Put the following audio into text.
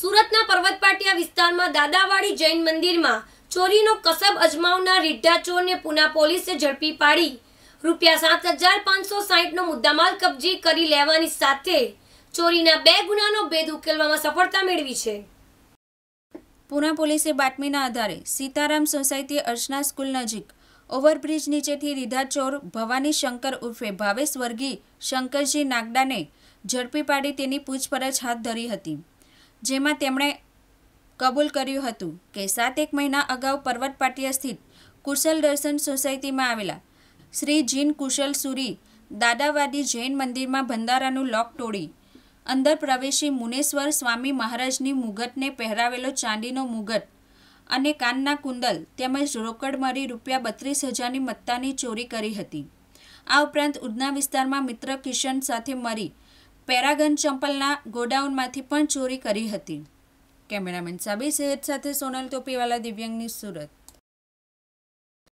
સુરતના પર્વતપાટિયા વિસ્તારમાં દાદાવાડી જૈન મંદિરમાં ચોરીનો કસબ અજમાવનાર રીઢા ચોરને પુના પોલીસે ઝડપી પાડી રૂપિયા સાત હજાર પાંચસો સાહીઠનો મુદ્દામાલ કબજી કરી લેવાની સાથે ચોરીના બે ગુનાનો ભેદ ઉકેલવામાં સફળતા મેળવી છે પુના પોલીસે બાતમીના આધારે સીતારામ સોસાયટી અર્ચના સ્કૂલ નજીક ઓવરબ્રિજ નીચેથી રીધા ચોર ભવાની શંકર ઉર્ફે ભાવેશ વર્ગી શંકરજી નાગડાને ઝડપી પાડી તેની પૂછપરછ હાથ ધરી હતી જેમાં તેમણે કબૂલ કર્યું હતું કે સાત એક મહિના અગાઉ પર્વત સ્થિત કુશલ દર્શન સોસાયટીમાં આવેલા શ્રી જીન કુશલ સુરી દાદાવાદી જૈન મંદિરમાં ભંડારાનું લોક તોડી અંદર પ્રવેશી મુનેશ્વર સ્વામી મહારાજની મુગટને પહેરાવેલો ચાંદીનો મુગટ અને કાનના કુંદલ તેમજ રોકડમરી રૂપિયા બત્રીસ હજારની મત્તાની ચોરી કરી હતી આ ઉપરાંત ઉધના વિસ્તારમાં મિત્ર કિશન સાથે મરી પેરાગન ચંપલના ગોડાઉનમાંથી પણ ચોરી કરી હતી કેમેરામેન સાબી સેહત સાથે સોનલ તોપીવાલા દિવ્યાંગની સુરત